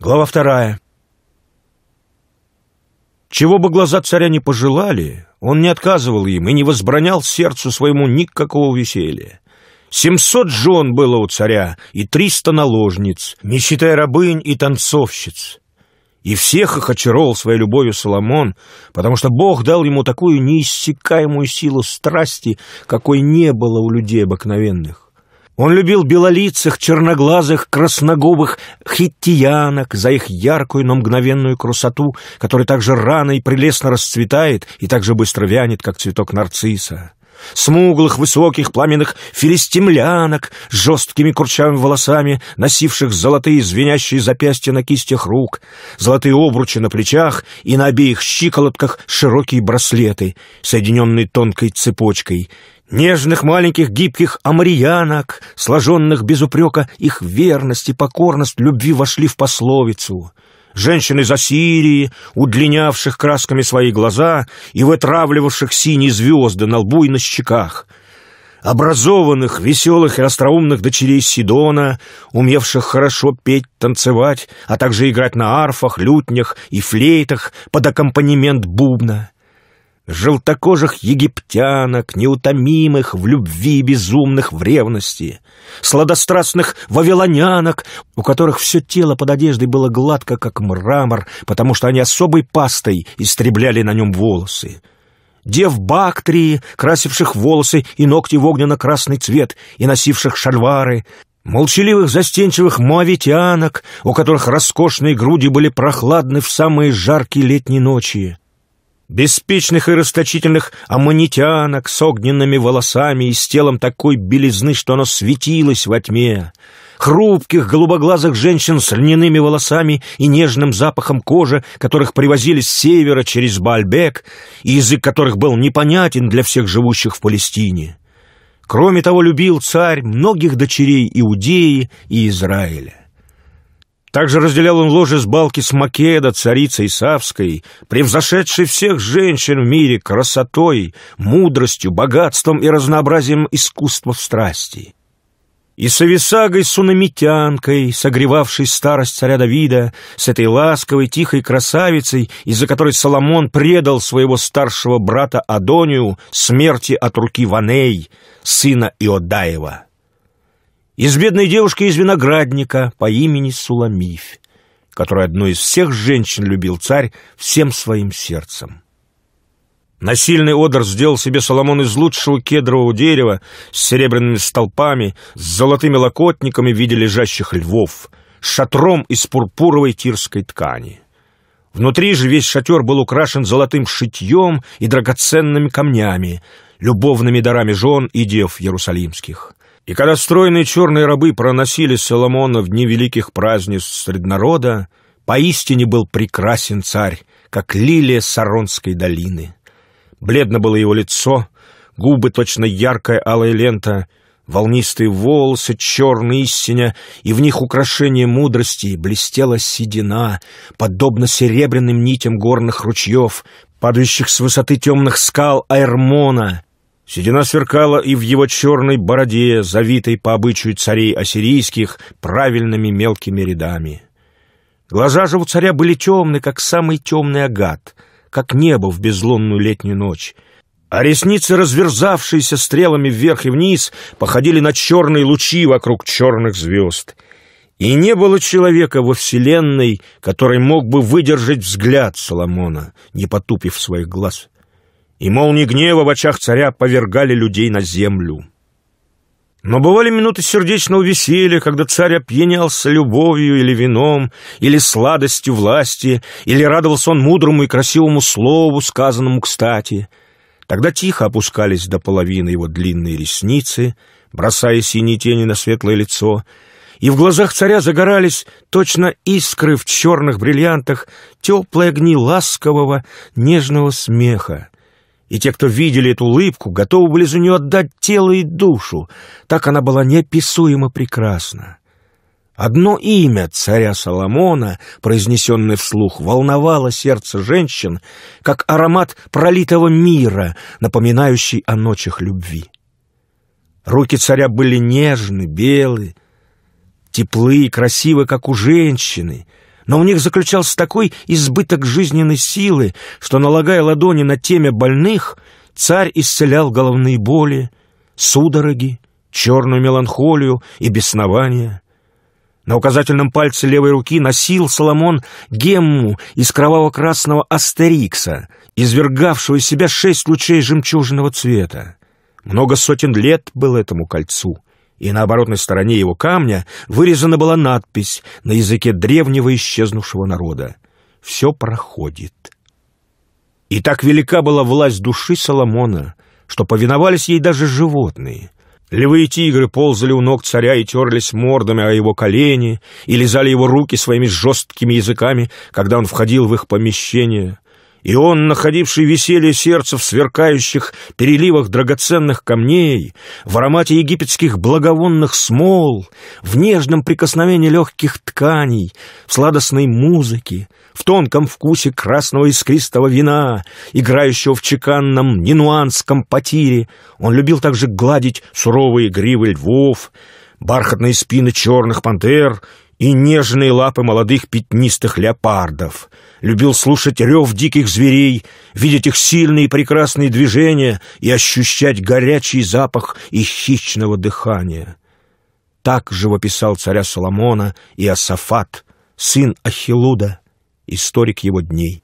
Глава вторая. Чего бы глаза царя не пожелали, он не отказывал им и не возбранял сердцу своему никакого веселья. Семьсот жен было у царя и триста наложниц, не считая рабынь и танцовщиц. И всех их очаровал своей любовью Соломон, потому что Бог дал ему такую неиссякаемую силу страсти, какой не было у людей обыкновенных. Он любил белолицых, черноглазых, красногубых хиттиянок за их яркую, но мгновенную красоту, которая так же рано и прелестно расцветает и так же быстро вянет, как цветок нарцисса смуглых, высоких, пламенных филистимлянок с жесткими курчавыми волосами, носивших золотые звенящие запястья на кистях рук, золотые обручи на плечах и на обеих щиколотках широкие браслеты, соединенные тонкой цепочкой, нежных маленьких гибких амриянок, сложенных без упрека их верность и покорность любви вошли в пословицу — женщин из Ассирии, удлинявших красками свои глаза и вытравливавших синие звезды на лбу и на щеках, образованных, веселых и остроумных дочерей Сидона, умевших хорошо петь, танцевать, а также играть на арфах, лютнях и флейтах под аккомпанемент бубна — желтокожих египтянок, неутомимых в любви безумных в ревности, сладострастных вавилонянок, у которых все тело под одеждой было гладко, как мрамор, потому что они особой пастой истребляли на нем волосы, дев Бактрии, красивших волосы и ногти в огненно-красный цвет и носивших шальвары, молчаливых застенчивых муавитянок, у которых роскошные груди были прохладны в самые жаркие летние ночи, беспечных и расточительных аммонитянок с огненными волосами и с телом такой белизны, что оно светилось во тьме, хрупких голубоглазых женщин с льняными волосами и нежным запахом кожи, которых привозили с севера через Бальбек, и язык которых был непонятен для всех живущих в Палестине. Кроме того, любил царь многих дочерей Иудеи и Израиля. Также разделял он ложе с балки с Македа, царицей Исавской, превзошедшей всех женщин в мире красотой, мудростью, богатством и разнообразием искусства в страсти. И с Ависагой сунамитянкой, согревавшей старость царя Давида, с этой ласковой, тихой красавицей, из-за которой Соломон предал своего старшего брата Адонию смерти от руки Ваней, сына Иодаева из бедной девушки из виноградника по имени Суламифь, которую одной из всех женщин любил царь всем своим сердцем. Насильный одр сделал себе Соломон из лучшего кедрового дерева с серебряными столпами, с золотыми локотниками в виде лежащих львов, с шатром из пурпуровой тирской ткани. Внутри же весь шатер был украшен золотым шитьем и драгоценными камнями, любовными дарами жен и дев иерусалимских — и когда стройные черные рабы проносили Соломона в дни великих празднеств среднорода, поистине был прекрасен царь, как лилия Саронской долины. Бледно было его лицо, губы точно яркая алая лента, волнистые волосы, черные истиня, и в них украшение мудрости, блестела седина, подобно серебряным нитям горных ручьев, падающих с высоты темных скал Айрмона, Седина сверкала и в его черной бороде, завитой по обычаю царей ассирийских, правильными мелкими рядами. Глаза же у царя были темны, как самый темный агат, как небо в безлунную летнюю ночь, а ресницы, разверзавшиеся стрелами вверх и вниз, походили на черные лучи вокруг черных звезд. И не было человека во вселенной, который мог бы выдержать взгляд Соломона, не потупив своих глаз и молнии гнева в очах царя повергали людей на землю. Но бывали минуты сердечного веселья, когда царь опьянялся любовью или вином, или сладостью власти, или радовался он мудрому и красивому слову, сказанному кстати. Тогда тихо опускались до половины его длинные ресницы, бросая синие тени на светлое лицо, и в глазах царя загорались точно искры в черных бриллиантах, теплые огни ласкового, нежного смеха и те, кто видели эту улыбку, готовы были за нее отдать тело и душу. Так она была неописуемо прекрасна. Одно имя царя Соломона, произнесенное вслух, волновало сердце женщин, как аромат пролитого мира, напоминающий о ночах любви. Руки царя были нежны, белы, теплы и красивы, как у женщины — но у них заключался такой избыток жизненной силы, что, налагая ладони на теме больных, царь исцелял головные боли, судороги, черную меланхолию и беснование. На указательном пальце левой руки носил Соломон гемму из кроваво-красного астерикса, извергавшую из себя шесть лучей жемчужного цвета. Много сотен лет было этому кольцу — и на оборотной стороне его камня вырезана была надпись на языке древнего исчезнувшего народа «Все проходит». И так велика была власть души Соломона, что повиновались ей даже животные. Львы и тигры ползали у ног царя и терлись мордами о его колени и лизали его руки своими жесткими языками, когда он входил в их помещение — и он, находивший веселье сердца в сверкающих переливах драгоценных камней, в аромате египетских благовонных смол, в нежном прикосновении легких тканей, в сладостной музыке, в тонком вкусе красного искристого вина, играющего в чеканном нинуанском потире, он любил также гладить суровые гривы львов, бархатные спины черных пантер — и нежные лапы молодых пятнистых леопардов. Любил слушать рев диких зверей, видеть их сильные и прекрасные движения и ощущать горячий запах их хищного дыхания. Так живописал царя Соломона и Асафат, сын Ахилуда, историк его дней.